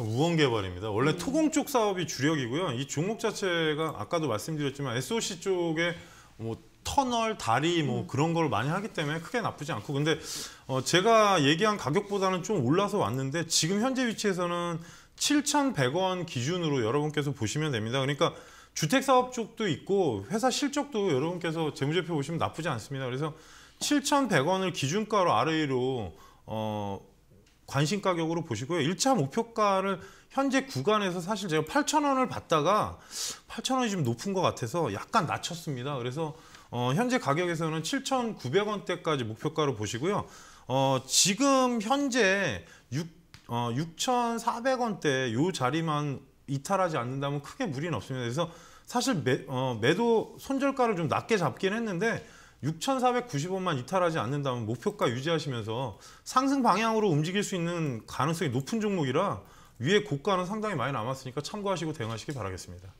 우원개발입니다. 원래 토공 음. 쪽 사업이 주력이고요. 이 종목 자체가 아까도 말씀드렸지만 SOC 쪽에 뭐 터널, 다리 뭐 음. 그런 걸 많이 하기 때문에 크게 나쁘지 않고 근데 어 제가 얘기한 가격보다는 좀 올라서 왔는데 지금 현재 위치에서는 7,100원 기준으로 여러분께서 보시면 됩니다. 그러니까 주택사업 쪽도 있고 회사 실적도 여러분께서 재무제표 보시면 나쁘지 않습니다. 그래서 7,100원을 기준가로 RA로 어 관심 가격으로 보시고요. 1차 목표가를 현재 구간에서 사실 제가 8,000원을 받다가 8,000원이 좀 높은 것 같아서 약간 낮췄습니다. 그래서 어, 현재 가격에서는 7,900원대까지 목표가로 보시고요. 어, 지금 현재 6, 어, 6,400원대 요 자리만 이탈하지 않는다면 크게 무리는 없습니다. 그래서 사실 매, 어, 매도 손절가를 좀 낮게 잡긴 했는데 6,490원만 이탈하지 않는다면 목표가 유지하시면서 상승 방향으로 움직일 수 있는 가능성이 높은 종목이라 위에 고가는 상당히 많이 남았으니까 참고하시고 대응하시기 바라겠습니다.